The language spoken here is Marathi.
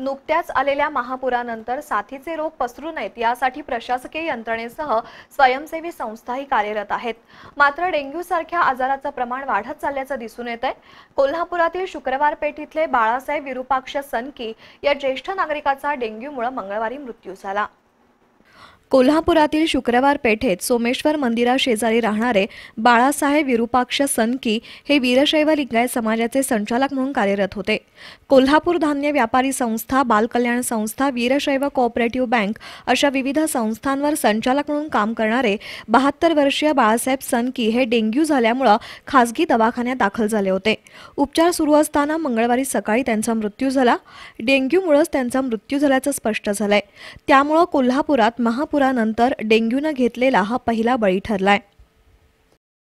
नुकत्याच आलेल्या महापुरानंतर साथीचे रोग पसरू नयेत यासाठी प्रशासकीय यंत्रणेसह स्वयंसेवी संस्थाही कार्यरत आहेत मात्र डेंग्यू सारख्या आजाराचं प्रमाण वाढत चालल्याचं दिसून येत आहे कोल्हापुरातील शुक्रवार पेठ इथले बाळासाहेब विरुपाक्ष सनकी या ज्येष्ठ नागरिकाचा डेंग्यूमुळे मंगळवारी मृत्यू झाला कोल्हापुरातील शुक्रवार पेठेत सोमेश्वर मंदिराशेजारी राहणारे बाळासाहेब विरूपाक्ष सनकी हे वीरशैव लिंगायत समाजाचे संचालक म्हणून कार्यरत होते कोल्हापूर धान्य व्यापारी संस्था बालकल्याण संस्था वीरशैव कोऑपरेटिव्ह बँक अशा विविध संस्थांवर संचालक म्हणून काम करणारे बहात्तर वर्षीय बाळासाहेब सनकी हे डेंग्यू झाल्यामुळं खासगी दवाखान्यात दाखल झाले होते उपचार सुरू असताना मंगळवारी सकाळी त्यांचा मृत्यू झाला डेंग्यूमुळेच त्यांचा मृत्यू झाल्याचं स्पष्ट झालंय त्यामुळं कोल्हापुरात महापूर पुरानंतर डेंग्यूनं घेतलेला हा पहिला बळी ठरलाय